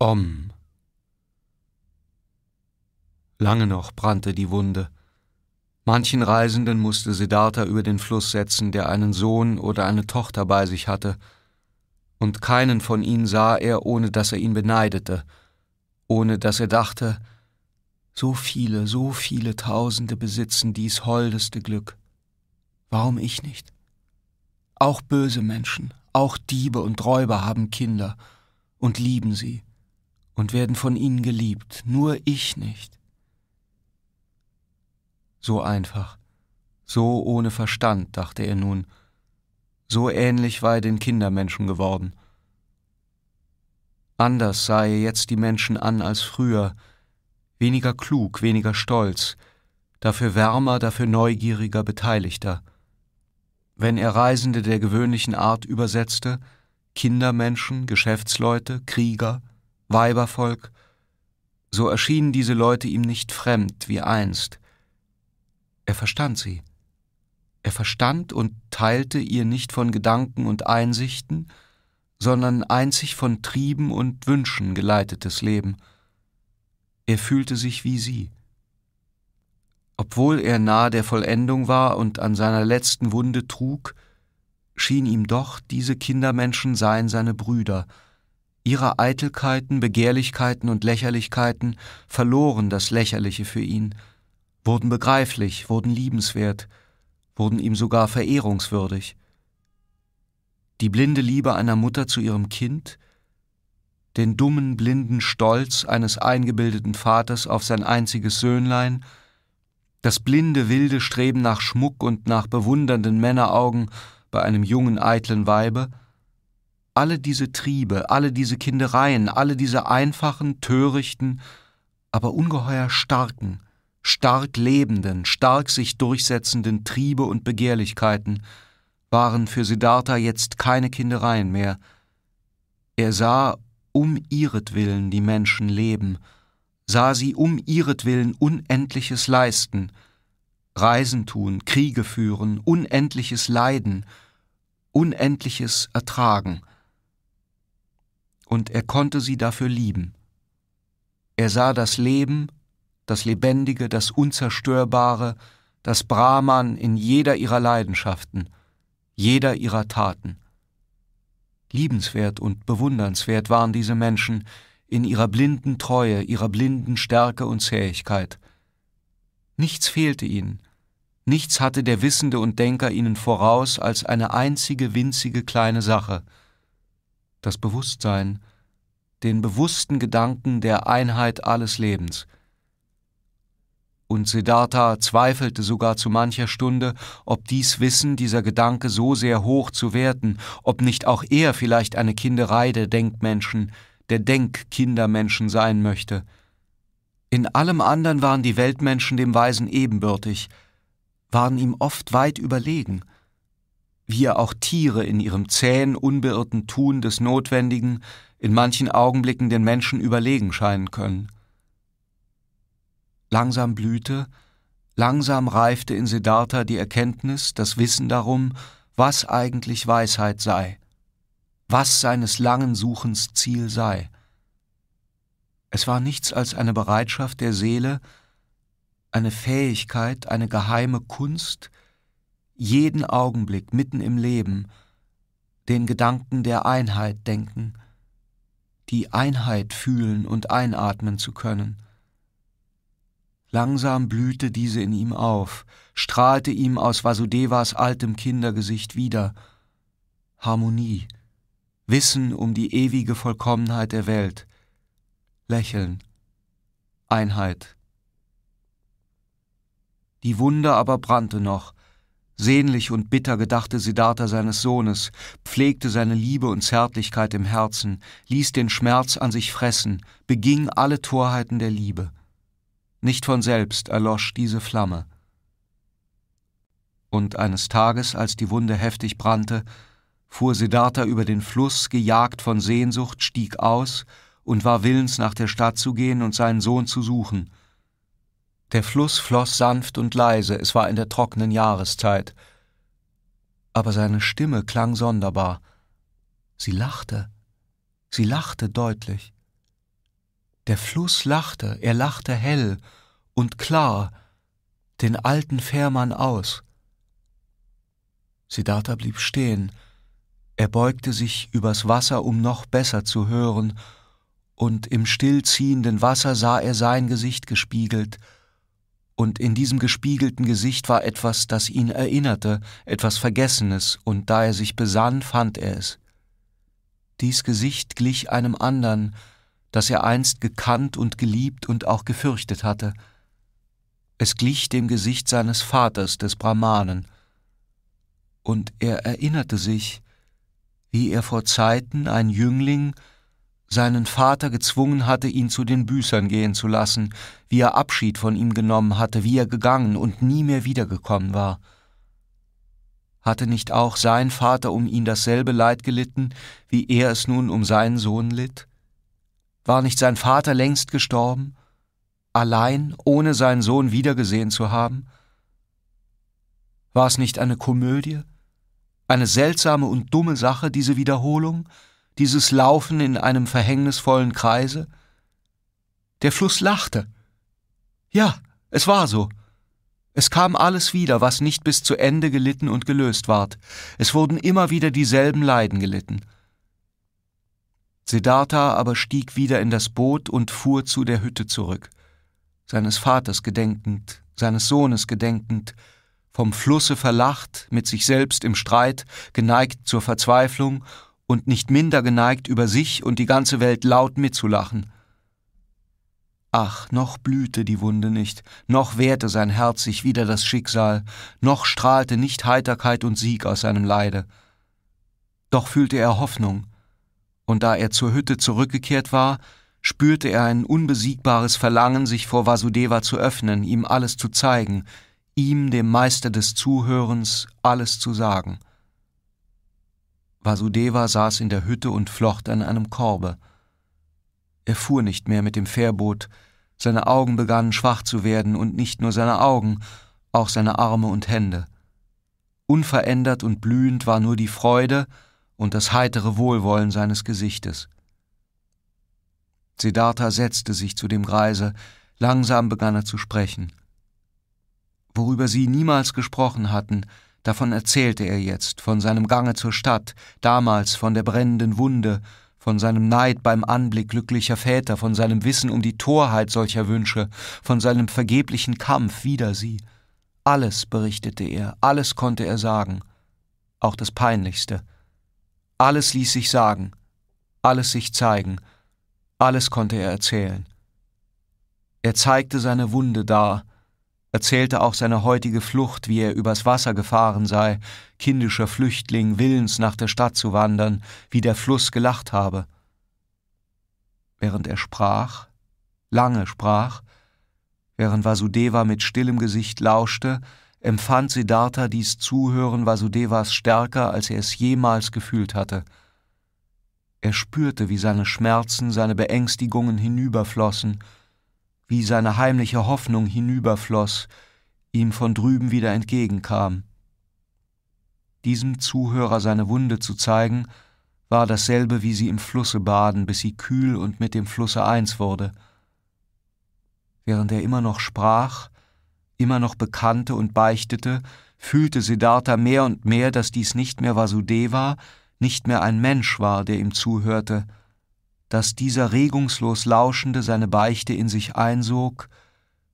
Om. Lange noch brannte die Wunde. Manchen Reisenden musste Siddhartha über den Fluss setzen, der einen Sohn oder eine Tochter bei sich hatte, und keinen von ihnen sah er, ohne dass er ihn beneidete, ohne dass er dachte, so viele, so viele Tausende besitzen dies holdeste Glück. Warum ich nicht? Auch böse Menschen, auch Diebe und Räuber haben Kinder und lieben sie und werden von ihnen geliebt, nur ich nicht. So einfach, so ohne Verstand, dachte er nun, so ähnlich war er den Kindermenschen geworden. Anders sah er jetzt die Menschen an als früher, weniger klug, weniger stolz, dafür wärmer, dafür neugieriger, beteiligter. Wenn er Reisende der gewöhnlichen Art übersetzte, Kindermenschen, Geschäftsleute, Krieger, Weibervolk, so erschienen diese Leute ihm nicht fremd wie einst. Er verstand sie. Er verstand und teilte ihr nicht von Gedanken und Einsichten, sondern einzig von Trieben und Wünschen geleitetes Leben. Er fühlte sich wie sie. Obwohl er nahe der Vollendung war und an seiner letzten Wunde trug, schien ihm doch, diese Kindermenschen seien seine Brüder, Ihre Eitelkeiten, Begehrlichkeiten und Lächerlichkeiten verloren das Lächerliche für ihn, wurden begreiflich, wurden liebenswert, wurden ihm sogar verehrungswürdig. Die blinde Liebe einer Mutter zu ihrem Kind, den dummen, blinden Stolz eines eingebildeten Vaters auf sein einziges Söhnlein, das blinde, wilde Streben nach Schmuck und nach bewundernden Männeraugen bei einem jungen, eitlen Weibe, alle diese Triebe, alle diese Kindereien, alle diese einfachen, törichten, aber ungeheuer starken, stark lebenden, stark sich durchsetzenden Triebe und Begehrlichkeiten waren für Siddhartha jetzt keine Kindereien mehr. Er sah um ihretwillen die Menschen leben, sah sie um ihretwillen Unendliches leisten, Reisen tun, Kriege führen, unendliches Leiden, unendliches Ertragen – und er konnte sie dafür lieben. Er sah das Leben, das Lebendige, das Unzerstörbare, das Brahman in jeder ihrer Leidenschaften, jeder ihrer Taten. Liebenswert und bewundernswert waren diese Menschen in ihrer blinden Treue, ihrer blinden Stärke und Zähigkeit. Nichts fehlte ihnen, nichts hatte der Wissende und Denker ihnen voraus als eine einzige winzige kleine Sache – das Bewusstsein, den bewussten Gedanken der Einheit alles Lebens. Und Siddhartha zweifelte sogar zu mancher Stunde, ob dies Wissen, dieser Gedanke so sehr hoch zu werten, ob nicht auch er vielleicht eine Kinderei der Denkmenschen, der Denkkindermenschen sein möchte. In allem anderen waren die Weltmenschen dem Weisen ebenbürtig, waren ihm oft weit überlegen – wie auch Tiere in ihrem zähen, unbeirrten Tun des Notwendigen in manchen Augenblicken den Menschen überlegen scheinen können. Langsam blühte, langsam reifte in Siddhartha die Erkenntnis, das Wissen darum, was eigentlich Weisheit sei, was seines langen Suchens Ziel sei. Es war nichts als eine Bereitschaft der Seele, eine Fähigkeit, eine geheime Kunst, jeden Augenblick mitten im Leben, den Gedanken der Einheit denken, die Einheit fühlen und einatmen zu können. Langsam blühte diese in ihm auf, strahlte ihm aus Vasudevas altem Kindergesicht wieder Harmonie, Wissen um die ewige Vollkommenheit der Welt, Lächeln, Einheit. Die Wunde aber brannte noch, Sehnlich und bitter gedachte Siddhartha seines Sohnes, pflegte seine Liebe und Zärtlichkeit im Herzen, ließ den Schmerz an sich fressen, beging alle Torheiten der Liebe. Nicht von selbst erlosch diese Flamme. Und eines Tages, als die Wunde heftig brannte, fuhr Siddhartha über den Fluss, gejagt von Sehnsucht, stieg aus und war willens, nach der Stadt zu gehen und seinen Sohn zu suchen, der Fluss floss sanft und leise, es war in der trockenen Jahreszeit. Aber seine Stimme klang sonderbar. Sie lachte. Sie lachte deutlich. Der Fluss lachte, er lachte hell und klar den alten Fährmann aus. Siddhartha blieb stehen. Er beugte sich übers Wasser, um noch besser zu hören, und im stillziehenden Wasser sah er sein Gesicht gespiegelt, und in diesem gespiegelten Gesicht war etwas, das ihn erinnerte, etwas Vergessenes, und da er sich besann, fand er es. Dies Gesicht glich einem andern, das er einst gekannt und geliebt und auch gefürchtet hatte. Es glich dem Gesicht seines Vaters, des Brahmanen. Und er erinnerte sich, wie er vor Zeiten ein Jüngling seinen Vater gezwungen hatte, ihn zu den Büßern gehen zu lassen, wie er Abschied von ihm genommen hatte, wie er gegangen und nie mehr wiedergekommen war. Hatte nicht auch sein Vater um ihn dasselbe Leid gelitten, wie er es nun um seinen Sohn litt? War nicht sein Vater längst gestorben, allein, ohne seinen Sohn wiedergesehen zu haben? War es nicht eine Komödie, eine seltsame und dumme Sache, diese Wiederholung, dieses Laufen in einem verhängnisvollen Kreise? Der Fluss lachte. Ja, es war so. Es kam alles wieder, was nicht bis zu Ende gelitten und gelöst ward. Es wurden immer wieder dieselben Leiden gelitten. Siddhartha aber stieg wieder in das Boot und fuhr zu der Hütte zurück, seines Vaters gedenkend, seines Sohnes gedenkend, vom Flusse verlacht, mit sich selbst im Streit, geneigt zur Verzweiflung und nicht minder geneigt, über sich und die ganze Welt laut mitzulachen. Ach, noch blühte die Wunde nicht, noch wehrte sein Herz sich wider das Schicksal, noch strahlte nicht Heiterkeit und Sieg aus seinem Leide. Doch fühlte er Hoffnung, und da er zur Hütte zurückgekehrt war, spürte er ein unbesiegbares Verlangen, sich vor Vasudeva zu öffnen, ihm alles zu zeigen, ihm, dem Meister des Zuhörens, alles zu sagen. Vasudeva saß in der Hütte und flocht an einem Korbe. Er fuhr nicht mehr mit dem Fährboot, seine Augen begannen schwach zu werden und nicht nur seine Augen, auch seine Arme und Hände. Unverändert und blühend war nur die Freude und das heitere Wohlwollen seines Gesichtes. Siddhartha setzte sich zu dem Greise, langsam begann er zu sprechen. Worüber sie niemals gesprochen hatten, Davon erzählte er jetzt, von seinem Gange zur Stadt, damals von der brennenden Wunde, von seinem Neid beim Anblick glücklicher Väter, von seinem Wissen um die Torheit solcher Wünsche, von seinem vergeblichen Kampf wider sie. Alles berichtete er, alles konnte er sagen, auch das Peinlichste. Alles ließ sich sagen, alles sich zeigen, alles konnte er erzählen. Er zeigte seine Wunde dar, erzählte auch seine heutige Flucht, wie er übers Wasser gefahren sei, kindischer Flüchtling, willens nach der Stadt zu wandern, wie der Fluss gelacht habe. Während er sprach, lange sprach, während Vasudeva mit stillem Gesicht lauschte, empfand Siddhartha dies Zuhören Vasudevas stärker, als er es jemals gefühlt hatte. Er spürte, wie seine Schmerzen, seine Beängstigungen hinüberflossen, wie seine heimliche Hoffnung hinüberfloss, ihm von drüben wieder entgegenkam. Diesem Zuhörer seine Wunde zu zeigen, war dasselbe wie sie im Flusse baden, bis sie kühl und mit dem Flusse eins wurde. Während er immer noch sprach, immer noch bekannte und beichtete, fühlte Siddhartha mehr und mehr, dass dies nicht mehr Vasudeva, nicht mehr ein Mensch war, der ihm zuhörte, dass dieser regungslos Lauschende seine Beichte in sich einsog,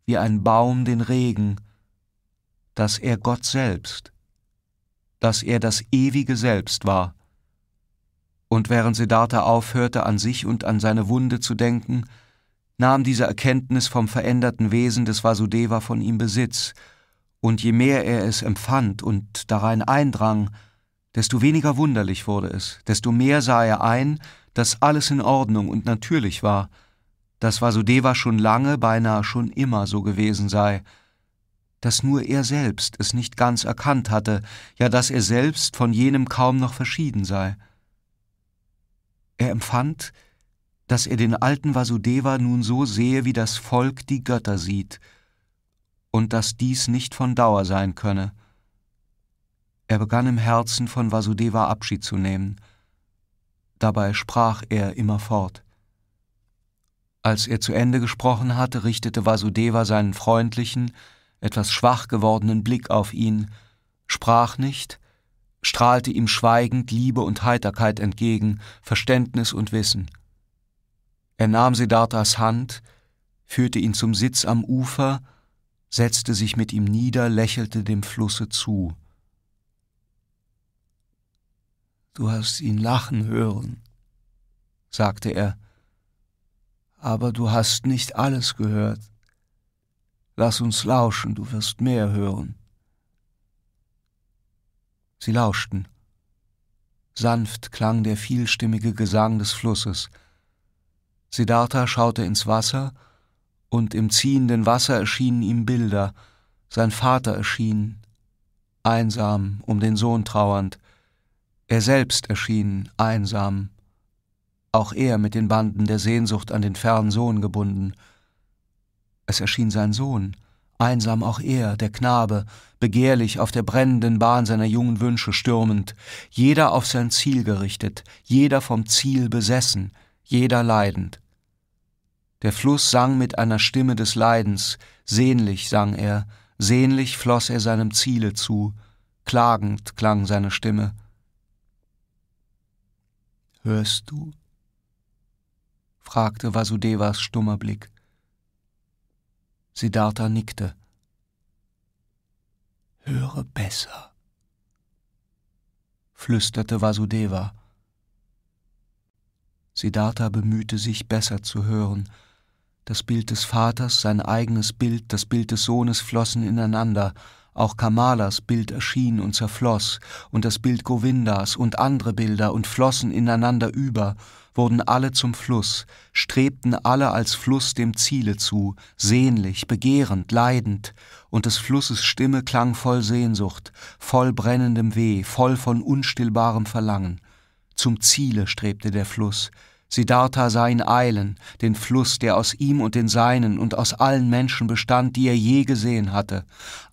wie ein Baum den Regen, dass er Gott selbst, dass er das ewige Selbst war. Und während Siddhartha aufhörte, an sich und an seine Wunde zu denken, nahm diese Erkenntnis vom veränderten Wesen des Vasudeva von ihm Besitz, und je mehr er es empfand und darein eindrang, desto weniger wunderlich wurde es, desto mehr sah er ein, dass alles in Ordnung und natürlich war, dass Vasudeva schon lange, beinahe schon immer so gewesen sei, dass nur er selbst es nicht ganz erkannt hatte, ja dass er selbst von jenem kaum noch verschieden sei. Er empfand, dass er den alten Vasudeva nun so sehe, wie das Volk die Götter sieht, und dass dies nicht von Dauer sein könne. Er begann im Herzen von Vasudeva Abschied zu nehmen – dabei sprach er immerfort. Als er zu Ende gesprochen hatte, richtete Vasudeva seinen freundlichen, etwas schwach gewordenen Blick auf ihn, sprach nicht, strahlte ihm schweigend Liebe und Heiterkeit entgegen, Verständnis und Wissen. Er nahm Siddharthas Hand, führte ihn zum Sitz am Ufer, setzte sich mit ihm nieder, lächelte dem Flusse zu. Du hast ihn lachen hören, sagte er, aber du hast nicht alles gehört. Lass uns lauschen, du wirst mehr hören. Sie lauschten. Sanft klang der vielstimmige Gesang des Flusses. Siddhartha schaute ins Wasser, und im ziehenden Wasser erschienen ihm Bilder. Sein Vater erschien, einsam, um den Sohn trauernd. Er selbst erschien einsam, auch er mit den Banden der Sehnsucht an den fernen Sohn gebunden. Es erschien sein Sohn, einsam auch er, der Knabe, begehrlich auf der brennenden Bahn seiner jungen Wünsche stürmend, jeder auf sein Ziel gerichtet, jeder vom Ziel besessen, jeder leidend. Der Fluss sang mit einer Stimme des Leidens, sehnlich sang er, sehnlich floss er seinem Ziele zu, klagend klang seine Stimme. Hörst du? fragte Vasudevas stummer Blick. Siddhartha nickte. Höre besser, flüsterte Vasudeva. Siddhartha bemühte sich, besser zu hören. Das Bild des Vaters, sein eigenes Bild, das Bild des Sohnes flossen ineinander. Auch Kamalas Bild erschien und zerfloss, und das Bild Govindas und andere Bilder und flossen ineinander über, wurden alle zum Fluss, strebten alle als Fluss dem Ziele zu, sehnlich, begehrend, leidend, und des Flusses Stimme klang voll Sehnsucht, voll brennendem Weh, voll von unstillbarem Verlangen. Zum Ziele strebte der Fluss, Siddhartha sah ihn eilen, den Fluss, der aus ihm und den Seinen und aus allen Menschen bestand, die er je gesehen hatte.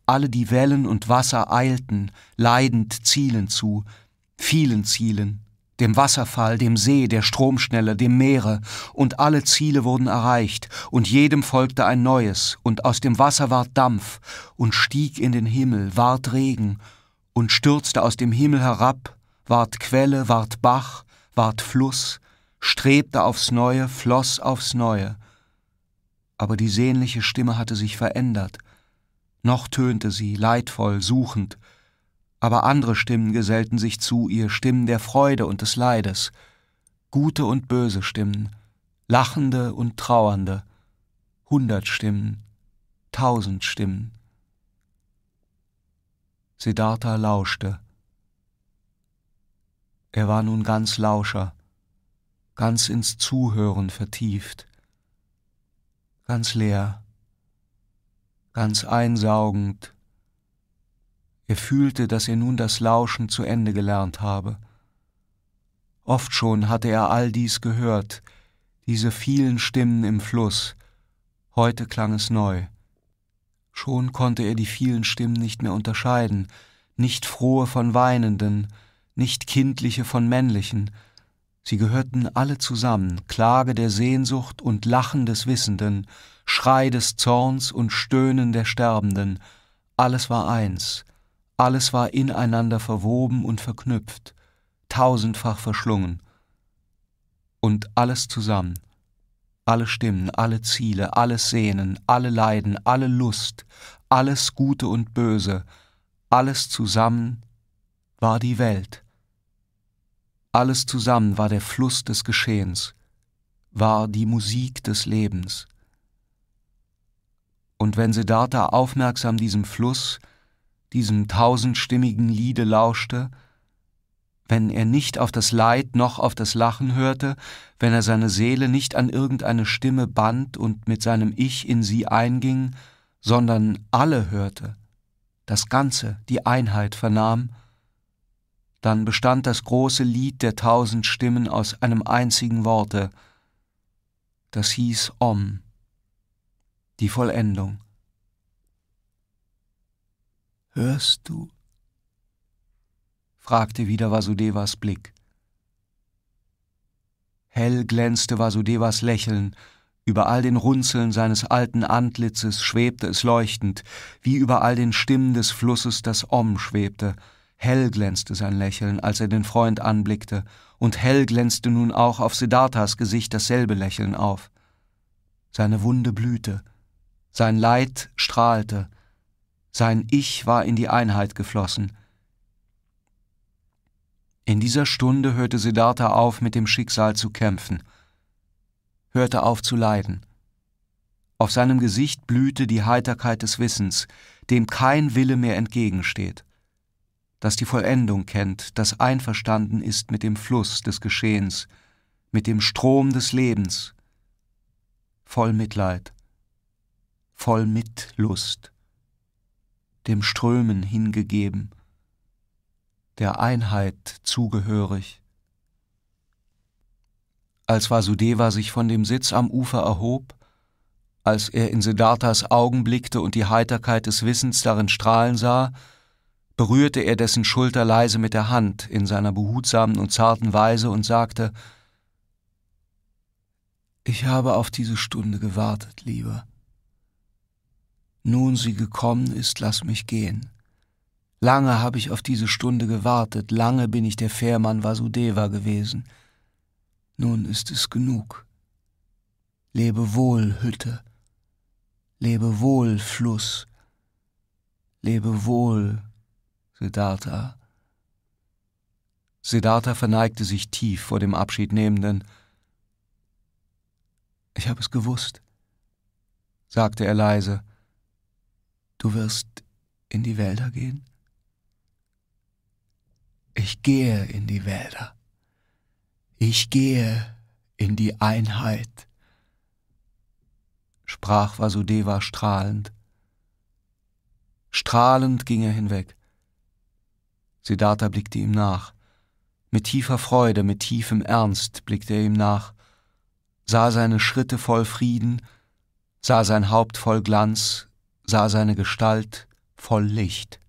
Alle die Wellen und Wasser eilten, leidend Zielen zu, vielen Zielen, dem Wasserfall, dem See, der Stromschnelle, dem Meere, und alle Ziele wurden erreicht, und jedem folgte ein neues, und aus dem Wasser ward Dampf, und stieg in den Himmel, ward Regen, und stürzte aus dem Himmel herab, ward Quelle, ward Bach, ward Fluss, strebte aufs Neue, floss aufs Neue. Aber die sehnliche Stimme hatte sich verändert. Noch tönte sie, leidvoll, suchend, aber andere Stimmen gesellten sich zu ihr, Stimmen der Freude und des Leides, gute und böse Stimmen, lachende und trauernde, hundert Stimmen, tausend Stimmen. Siddhartha lauschte. Er war nun ganz Lauscher ganz ins Zuhören vertieft, ganz leer, ganz einsaugend. Er fühlte, dass er nun das Lauschen zu Ende gelernt habe. Oft schon hatte er all dies gehört, diese vielen Stimmen im Fluss, heute klang es neu. Schon konnte er die vielen Stimmen nicht mehr unterscheiden, nicht frohe von weinenden, nicht kindliche von männlichen, Sie gehörten alle zusammen, Klage der Sehnsucht und Lachen des Wissenden, Schrei des Zorns und Stöhnen der Sterbenden, alles war eins, alles war ineinander verwoben und verknüpft, tausendfach verschlungen. Und alles zusammen, alle Stimmen, alle Ziele, alles Sehnen, alle Leiden, alle Lust, alles Gute und Böse, alles zusammen war die Welt, alles zusammen war der Fluss des Geschehens, war die Musik des Lebens. Und wenn Siddhartha aufmerksam diesem Fluss, diesem tausendstimmigen Liede lauschte, wenn er nicht auf das Leid noch auf das Lachen hörte, wenn er seine Seele nicht an irgendeine Stimme band und mit seinem Ich in sie einging, sondern alle hörte, das Ganze, die Einheit vernahm, dann bestand das große Lied der tausend Stimmen aus einem einzigen Worte. Das hieß Om, die Vollendung. Hörst du? fragte wieder Vasudevas Blick. Hell glänzte Vasudevas Lächeln, über all den Runzeln seines alten Antlitzes schwebte es leuchtend, wie über all den Stimmen des Flusses das Om schwebte, Hell glänzte sein Lächeln, als er den Freund anblickte, und hell glänzte nun auch auf Siddharthas Gesicht dasselbe Lächeln auf. Seine Wunde blühte, sein Leid strahlte, sein Ich war in die Einheit geflossen. In dieser Stunde hörte Siddhartha auf, mit dem Schicksal zu kämpfen, hörte auf zu leiden. Auf seinem Gesicht blühte die Heiterkeit des Wissens, dem kein Wille mehr entgegensteht das die Vollendung kennt, das einverstanden ist mit dem Fluss des Geschehens, mit dem Strom des Lebens, voll Mitleid, voll Mitlust, dem Strömen hingegeben, der Einheit zugehörig. Als Vasudeva sich von dem Sitz am Ufer erhob, als er in Siddharthas Augen blickte und die Heiterkeit des Wissens darin strahlen sah, berührte er dessen Schulter leise mit der Hand in seiner behutsamen und zarten Weise und sagte Ich habe auf diese Stunde gewartet, Lieber. Nun sie gekommen ist, lass mich gehen. Lange habe ich auf diese Stunde gewartet, lange bin ich der Fährmann Vasudeva gewesen. Nun ist es genug. Lebe wohl, Hütte. Lebe wohl, Fluss. Lebe wohl, Siddhartha. Siddhartha verneigte sich tief vor dem Abschiednehmenden. Ich habe es gewusst, sagte er leise. Du wirst in die Wälder gehen? Ich gehe in die Wälder. Ich gehe in die Einheit, sprach Vasudeva strahlend. Strahlend ging er hinweg. Siddhartha blickte ihm nach. Mit tiefer Freude, mit tiefem Ernst blickte er ihm nach, sah seine Schritte voll Frieden, sah sein Haupt voll Glanz, sah seine Gestalt voll Licht.